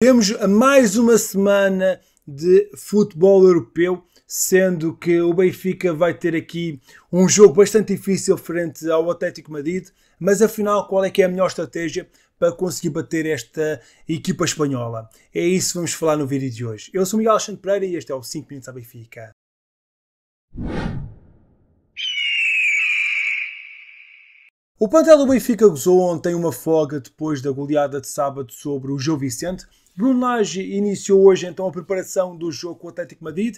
Temos mais uma semana de futebol europeu, sendo que o Benfica vai ter aqui um jogo bastante difícil frente ao Atlético Madrid, mas afinal qual é que é a melhor estratégia para conseguir bater esta equipa espanhola? É isso que vamos falar no vídeo de hoje. Eu sou Miguel Alexandre Pereira e este é o 5 Minutos à Benfica. O plantel do Benfica gozou ontem uma folga depois da goleada de sábado sobre o Gil Vicente. Bruno Lage iniciou hoje então a preparação do jogo com o Atlético Madrid.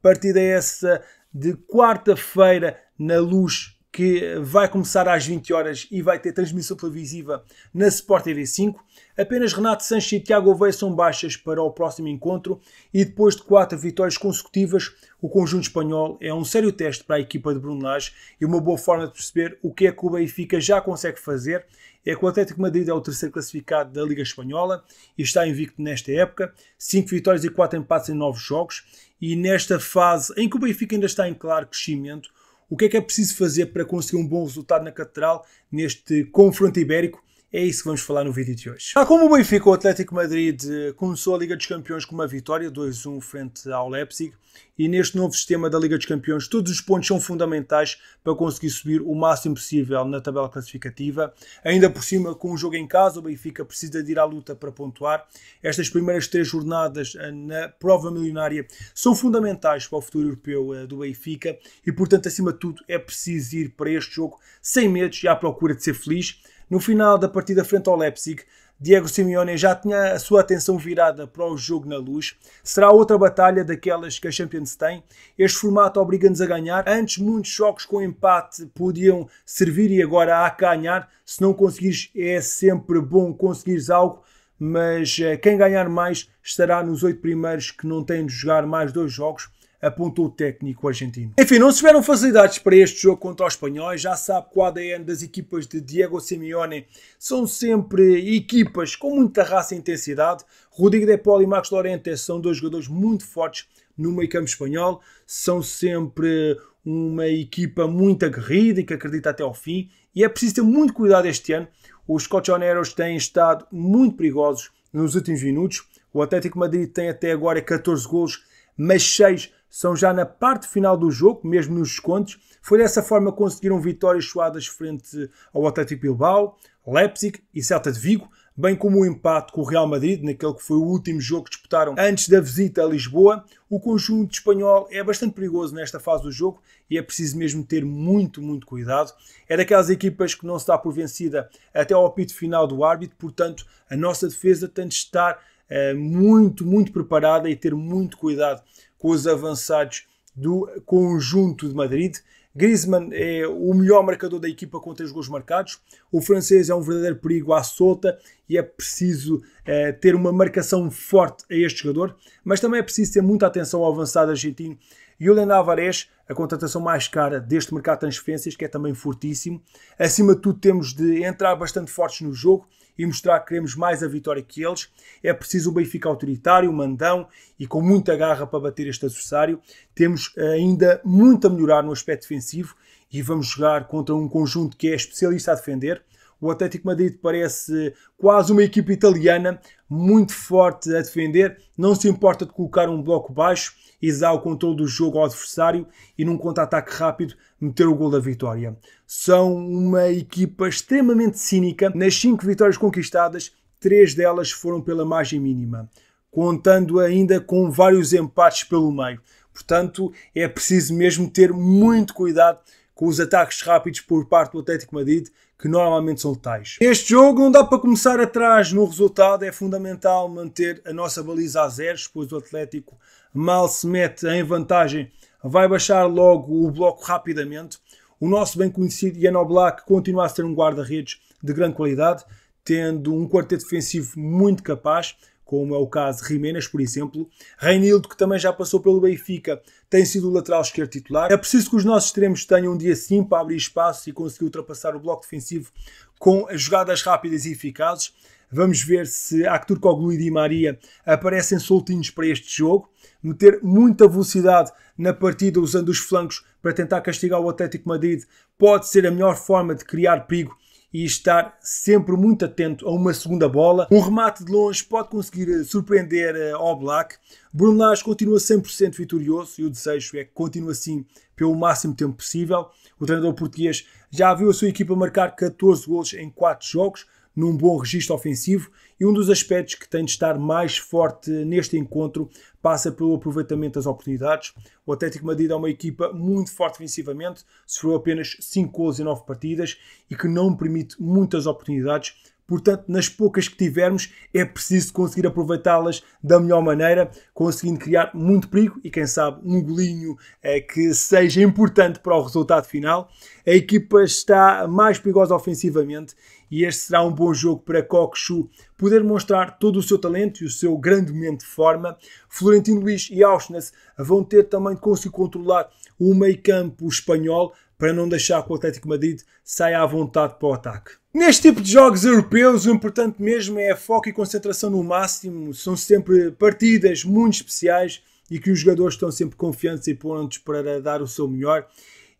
Partida essa de quarta-feira na Luz que vai começar às 20 horas e vai ter transmissão televisiva na Sport TV 5. Apenas Renato Sanches e Tiago Oveia são baixas para o próximo encontro e depois de quatro vitórias consecutivas, o conjunto espanhol é um sério teste para a equipa de Bruno Lage e uma boa forma de perceber o que é que o Benfica já consegue fazer. É que o Atlético Madrid é o terceiro classificado da Liga Espanhola e está invicto nesta época, cinco vitórias e quatro empates em nove jogos e nesta fase em que o Benfica ainda está em claro crescimento, o que é que é preciso fazer para conseguir um bom resultado na Catedral neste confronto ibérico é isso que vamos falar no vídeo de hoje. Ah, como o Benfica, o Atlético Madrid eh, começou a Liga dos Campeões com uma vitória, 2-1 frente ao Leipzig, e neste novo sistema da Liga dos Campeões, todos os pontos são fundamentais para conseguir subir o máximo possível na tabela classificativa. Ainda por cima, com o jogo em casa, o Benfica precisa de ir à luta para pontuar. Estas primeiras três jornadas eh, na prova milionária são fundamentais para o futuro europeu eh, do Benfica e, portanto, acima de tudo, é preciso ir para este jogo sem medos e à procura de ser feliz no final da partida frente ao Leipzig, Diego Simeone já tinha a sua atenção virada para o jogo na luz. Será outra batalha daquelas que a Champions tem. Este formato obriga-nos a ganhar. Antes, muitos jogos com empate podiam servir e agora há que ganhar. Se não conseguires, é sempre bom conseguires algo. Mas eh, quem ganhar mais estará nos oito primeiros que não têm de jogar mais dois jogos apontou o técnico argentino. Enfim, não se tiveram facilidades para este jogo contra os espanhóis, já sabe que o ADN das equipas de Diego Simeone são sempre equipas com muita raça e intensidade. Rodrigo De Paul e Marcos Lorente são dois jogadores muito fortes no meio campo espanhol, são sempre uma equipa muito aguerrida e que acredita até ao fim e é preciso ter muito cuidado este ano. Os colchoneros têm estado muito perigosos nos últimos minutos. O Atlético Madrid tem até agora 14 golos, mas 6 são já na parte final do jogo, mesmo nos descontos. Foi dessa forma que conseguiram vitórias suadas frente ao Atlético Bilbao, Leipzig e Celta de Vigo, bem como o empate com o Real Madrid, naquele que foi o último jogo que disputaram antes da visita a Lisboa. O conjunto espanhol é bastante perigoso nesta fase do jogo e é preciso mesmo ter muito, muito cuidado. É daquelas equipas que não se dá por vencida até ao apito final do árbitro, portanto, a nossa defesa tem de estar eh, muito, muito preparada e ter muito cuidado com os avançados do conjunto de Madrid. Griezmann é o melhor marcador da equipa com três gols marcados. O francês é um verdadeiro perigo à solta e é preciso é, ter uma marcação forte a este jogador, mas também é preciso ter muita atenção ao avançado argentino Julian Alvarez, a contratação mais cara deste mercado de transferências, que é também fortíssimo. Acima de tudo, temos de entrar bastante fortes no jogo e mostrar que queremos mais a vitória que eles. É preciso o Benfica autoritário, mandão e com muita garra para bater este adversário. Temos ainda muito a melhorar no aspecto defensivo e vamos jogar contra um conjunto que é especialista a defender. O Atlético Madrid parece quase uma equipa italiana, muito forte a defender, não se importa de colocar um bloco baixo e o controle do jogo ao adversário e num contra-ataque rápido meter o gol da vitória. São uma equipa extremamente cínica. Nas 5 vitórias conquistadas, 3 delas foram pela margem mínima, contando ainda com vários empates pelo meio. Portanto, é preciso mesmo ter muito cuidado com os ataques rápidos por parte do Atlético Madrid, que normalmente são letais. Este jogo não dá para começar atrás no resultado, é fundamental manter a nossa baliza a zeros, pois o Atlético mal se mete em vantagem, vai baixar logo o bloco rapidamente. O nosso bem conhecido Ian Black continua a ser um guarda-redes de grande qualidade, tendo um quarteto defensivo muito capaz, como é o caso de Jiménez, por exemplo. Reinildo, que também já passou pelo Benfica, tem sido o lateral esquerdo titular. É preciso que os nossos extremos tenham um dia sim para abrir espaço e conseguir ultrapassar o bloco defensivo com jogadas rápidas e eficazes. Vamos ver se Actur Coglu e Di Maria aparecem soltinhos para este jogo. Meter muita velocidade na partida usando os flancos para tentar castigar o Atlético Madrid pode ser a melhor forma de criar perigo e estar sempre muito atento a uma segunda bola. Um remate de longe pode conseguir eh, surpreender eh, ao Black. Bruno Lage continua 100% vitorioso e o desejo é que continue assim pelo máximo tempo possível. O treinador português já viu a sua equipa marcar 14 golos em 4 jogos, num bom registro ofensivo e um dos aspectos que tem de estar mais forte neste encontro passa pelo aproveitamento das oportunidades. O Atlético Madrid é uma equipa muito forte defensivamente, sofreu apenas 5 gols em 9 partidas e que não permite muitas oportunidades. Portanto, nas poucas que tivermos, é preciso conseguir aproveitá-las da melhor maneira, conseguindo criar muito perigo e, quem sabe, um golinho é, que seja importante para o resultado final. A equipa está mais perigosa ofensivamente e este será um bom jogo para Kokshu poder mostrar todo o seu talento e o seu grande momento de forma. Florentino Luís e Auschwitz vão ter também de conseguir controlar o meio campo espanhol para não deixar que o Atlético Madrid saia à vontade para o ataque. Neste tipo de jogos europeus, o importante mesmo é foco e concentração no máximo. São sempre partidas muito especiais e que os jogadores estão sempre confiantes e prontos para dar o seu melhor.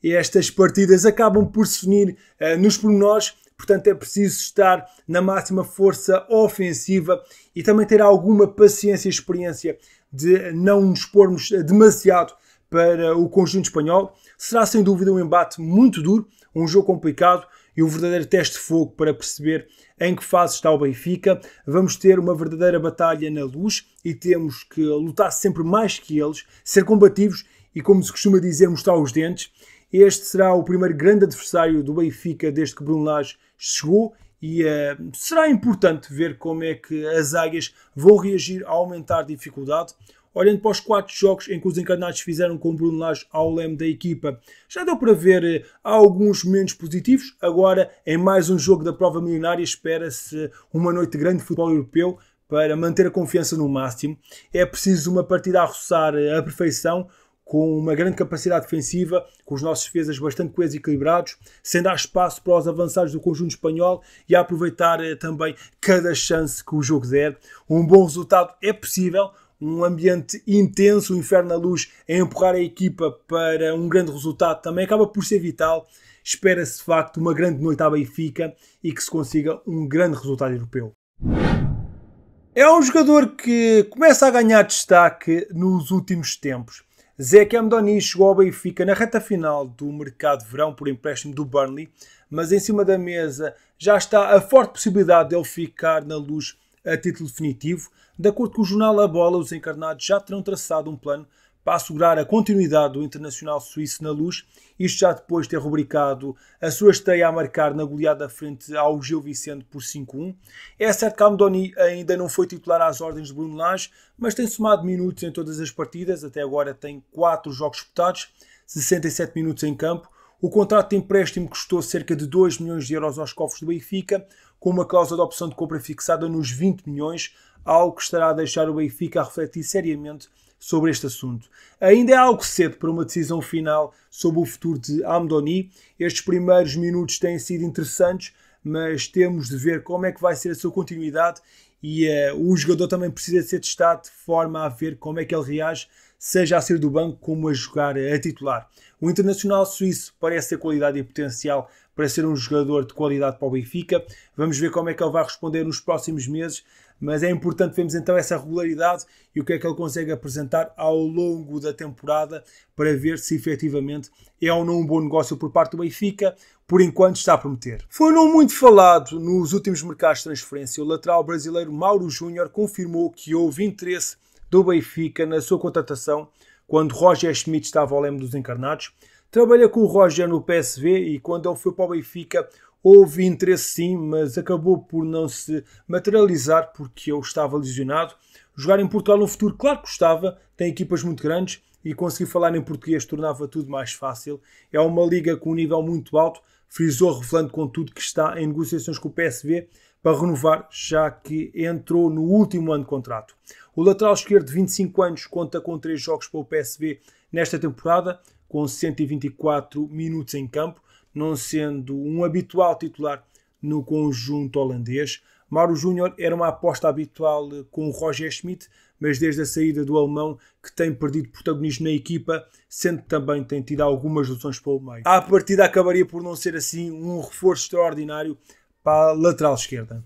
E estas partidas acabam por se definir uh, eh, nos pormenores, Portanto, é preciso estar na máxima força ofensiva e também ter alguma paciência e experiência de não nos pormos eh, demasiado para o conjunto espanhol. Será sem dúvida um embate muito duro, um jogo complicado e um verdadeiro teste de fogo para perceber em que fase está o Benfica. Vamos ter uma verdadeira batalha na luz e temos que lutar sempre mais que eles, ser combativos e, como se costuma dizer, mostrar os dentes. Este será o primeiro grande adversário do Benfica desde que Bruno Lage chegou e eh, será importante ver como é que as águias vão reagir a aumentar dificuldade. Olhando para os quatro jogos em que os encarnados fizeram com o Bruno Lage ao leme da equipa, já deu para ver eh, alguns menos positivos. Agora, em é mais um jogo da prova milionária, espera-se uma noite de grande futebol europeu para manter a confiança no máximo. É preciso uma partida a roçar eh, a perfeição, com uma grande capacidade defensiva, com os nossos defesas bastante coesos e equilibrados, sem dar espaço para os avançados do conjunto espanhol e a aproveitar eh, também cada chance que o jogo der. Um bom resultado é possível, um ambiente intenso, o um inferno na luz, a empurrar a equipa para um grande resultado também acaba por ser vital. Espera-se de facto uma grande noite à Benfica e que se consiga um grande resultado europeu. É um jogador que começa a ganhar destaque nos últimos tempos. Zeke Amdoni chegou ao Benfica na reta final do mercado de verão por empréstimo do Burnley, mas em cima da mesa já está a forte possibilidade de ele ficar na luz a título definitivo. De acordo com o jornal A Bola, os encarnados já terão traçado um plano para assegurar a continuidade do Internacional Suíço na luz, isto já depois de ter rubricado a sua estreia a marcar na goleada frente ao Gil Vicente por 5-1. É certo que Amdoni ainda não foi titular às ordens de Bruno Lage, mas tem somado minutos em todas as partidas, até agora tem 4 jogos disputados, 67 minutos em campo. O contrato de empréstimo custou cerca de 2 milhões de euros aos cofres do Benfica, com uma cláusula de opção de compra fixada nos 20 milhões, algo que estará a deixar o Benfica a refletir seriamente sobre este assunto. Ainda é algo cedo para uma decisão final sobre o futuro de Amdoni. Estes primeiros minutos têm sido interessantes, mas temos de ver como é que vai ser a sua continuidade e uh, o jogador também precisa ser testado de forma a ver como é que ele reage, seja a ser do banco como a jogar eh, a titular. O internacional suíço parece ter qualidade e potencial para ser um jogador de qualidade para o Benfica. Vamos ver como é que ele vai responder nos próximos meses mas é importante vermos então essa regularidade e o que é que ele consegue apresentar ao longo da temporada para ver se efetivamente é ou não um bom negócio por parte do Benfica. Por enquanto está a prometer. Foi não muito falado nos últimos mercados de transferência. O lateral brasileiro Mauro Júnior confirmou que houve interesse do Benfica na sua contratação quando Roger Schmidt estava ao leme dos encarnados. Trabalha com o Roger no PSV e quando ele foi para o Benfica, houve interesse sim, mas acabou por não se materializar porque eu estava lesionado. Jogar em Portugal no futuro, claro que gostava, tem equipas muito grandes e conseguir falar em português tornava tudo mais fácil. É uma liga com um nível muito alto, frisou revelando contudo que está em negociações com o PSV para renovar, já que entrou no último ano de contrato. O lateral esquerdo de 25 anos conta com 3 jogos para o PSV nesta temporada, com 124 minutos em campo não sendo um habitual titular no conjunto holandês. Mauro Júnior era uma aposta habitual eh, com Roger Schmidt, mas desde a saída do alemão que tem perdido protagonismo na equipa, sendo que também tem tido algumas para pelo meio. A partida acabaria por não ser assim um reforço extraordinário para a lateral esquerda.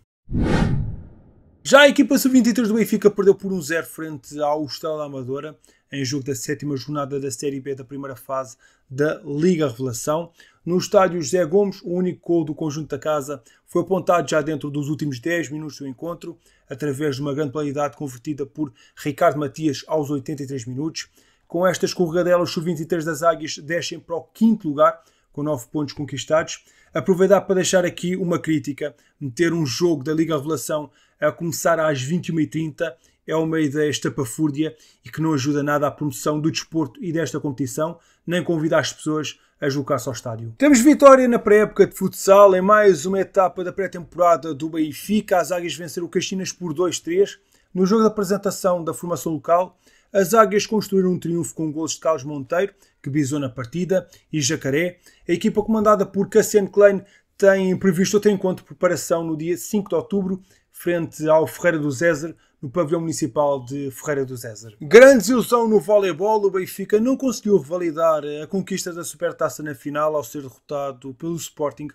Já a equipa sub-23 do Benfica perdeu por 1-0 um frente ao Estrela Amadora em jogo da sétima jornada da Série B da primeira fase da Liga Revelação. No estádio José Gomes, o único gol do conjunto da casa foi apontado já dentro dos últimos 10 minutos do encontro, através de uma grande penalidade convertida por Ricardo Matias aos 83 minutos. Com esta escorregadela, os sub-23 das Águias descem para o quinto lugar, com 9 pontos conquistados. Aproveitar para deixar aqui uma crítica: meter um jogo da Liga Revelação a começar às 21h30 é uma ideia estapafúrdia e que não ajuda nada à promoção do desporto e desta competição, nem convida as pessoas a deslocar-se ao estádio. Temos vitória na pré-época de futsal em mais uma etapa da pré-temporada do Benfica. As Águias venceram o Caxinas por 2-3. No jogo de apresentação da formação local, as Águias construíram um triunfo com gols de Carlos Monteiro, que bisou na partida, e Jacaré. A equipa comandada por Cassiano Klein tem previsto outro encontro de preparação no dia 5 de outubro, frente ao Ferreira do Zézer, no pavilhão municipal de Ferreira do César. Grande desilusão no voleibol, o Benfica não conseguiu validar a conquista da Supertaça na final ao ser derrotado pelo Sporting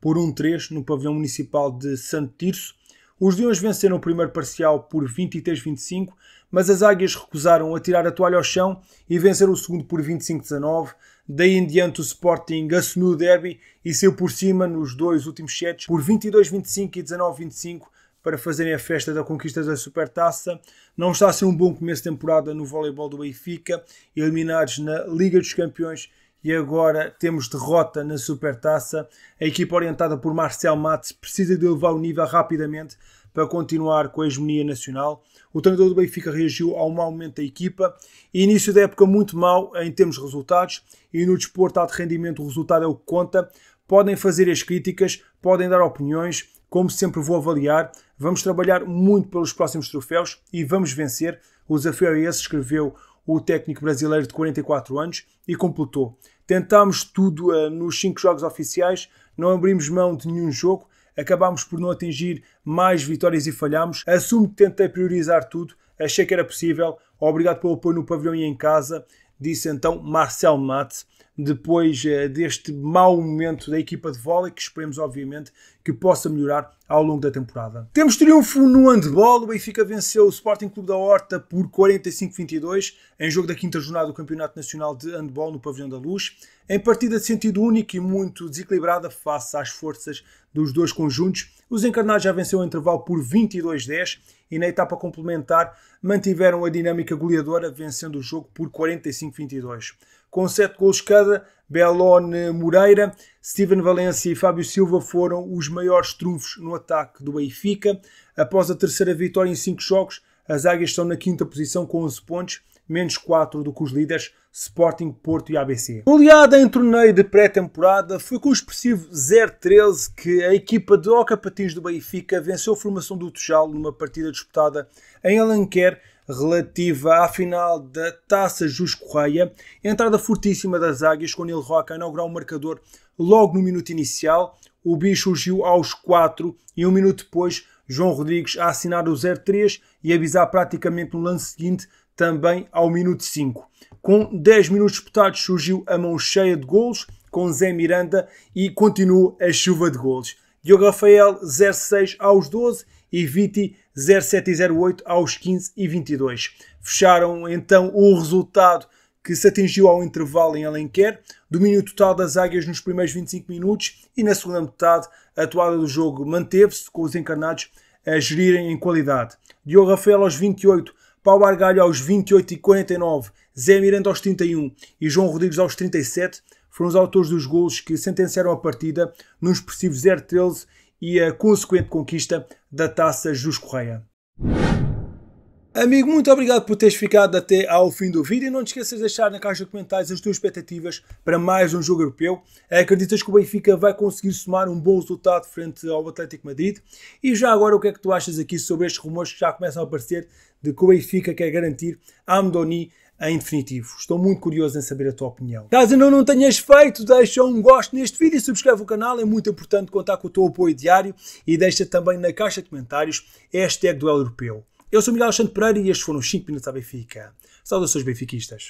por 1-3 no pavilhão municipal de Santo Tirso. Os Leões venceram o primeiro parcial por 23-25, mas as Águias recusaram atirar a toalha ao chão e venceram o segundo por 25-19. Daí em diante o Sporting assumiu o derby e saiu por cima nos dois últimos sets por 22-25 e 19-25, para fazerem a festa da conquista da Supertaça. Não está a ser um bom começo de temporada no voleibol do Benfica, eliminados na Liga dos Campeões e agora temos derrota na Supertaça. A equipa orientada por Marcel Matos precisa de elevar o nível rapidamente para continuar com a hegemonia nacional. O treinador do Benfica reagiu ao mau momento da equipa início da época muito mau em termos de resultados e no desporto alto rendimento o resultado é o que conta. Podem fazer as críticas, podem dar opiniões, como sempre vou avaliar, vamos trabalhar muito pelos próximos troféus e vamos vencer. O desafio é esse, escreveu o técnico brasileiro de 44 anos e completou. Tentámos tudo uh, nos 5 jogos oficiais, não abrimos mão de nenhum jogo, acabámos por não atingir mais vitórias e falhámos. Assumo que tentei priorizar tudo, achei que era possível. Obrigado pelo apoio no pavilhão e em casa, disse então Marcel Matt depois eh, deste mau momento da equipa de vôlei, que esperemos, obviamente, que possa melhorar ao longo da temporada. Temos triunfo no handball, o Benfica venceu o Sporting Clube da Horta por 45-22 em jogo da quinta jornada do Campeonato Nacional de Handball no Pavilhão da Luz, em partida de sentido único e muito desequilibrada face às forças dos dois conjuntos. Os encarnados já venceu o intervalo por 22-10 e na etapa complementar mantiveram a dinâmica goleadora, vencendo o jogo por 45-22 com 7 gols cada. Belone Moreira, Steven Valencia e Fábio Silva foram os maiores trunfos no ataque do Benfica. Após a terceira vitória em 5 jogos, as águias estão na quinta posição com 11 pontos, menos 4 do que os líderes Sporting, Porto e ABC. Goleada em torneio de pré-temporada foi com o expressivo 0-13 que a equipa de Oca Patins do Benfica venceu a formação do Tejal numa partida disputada em Alenquer relativa à final da Taça Jus Correia. Entrada fortíssima das Águias com Nil Roca a inaugurar o marcador logo no minuto inicial. O bicho surgiu aos 4 e um minuto depois João Rodrigues a assinar o 0-3 e avisar praticamente no lance seguinte também ao minuto 5. Com 10 minutos disputados surgiu a mão cheia de golos com Zé Miranda e continua a chuva de golos. Diogo Rafael 0-6 aos 12 e Viti 0708 aos 15 e 22. Fecharam então o resultado que se atingiu ao intervalo em Alenquer, domínio total das águias nos primeiros 25 minutos e na segunda metade a toada do jogo manteve-se com os encarnados a gerirem em qualidade. Diogo Rafael aos 28, Paulo Argalho aos 28 e 49, Zé Miranda aos 31 e João Rodrigues aos 37 foram os autores dos golos que sentenciaram a partida num expressivo 0-13 e a consequente conquista da Taça Jus Correia. Amigo, muito obrigado por teres ficado até ao fim do vídeo e não te esqueças de deixar na caixa de comentários as tuas expectativas para mais um jogo europeu. Acreditas que o Benfica vai conseguir somar um bom resultado frente ao Atlético Madrid? E já agora o que é que tu achas aqui sobre estes rumores que já começam a aparecer de que o Benfica quer garantir a Amdoni em definitivo. Estou muito curioso em saber a tua opinião. Caso ainda não tenhas feito, deixa um gosto neste vídeo e subscreve o canal. É muito importante contar com o teu apoio diário e deixa também na caixa de comentários hashtag duelo europeu. Eu sou Miguel Alexandre Pereira e estes foram os 5 minutos à Benfica. Saudações benfiquistas.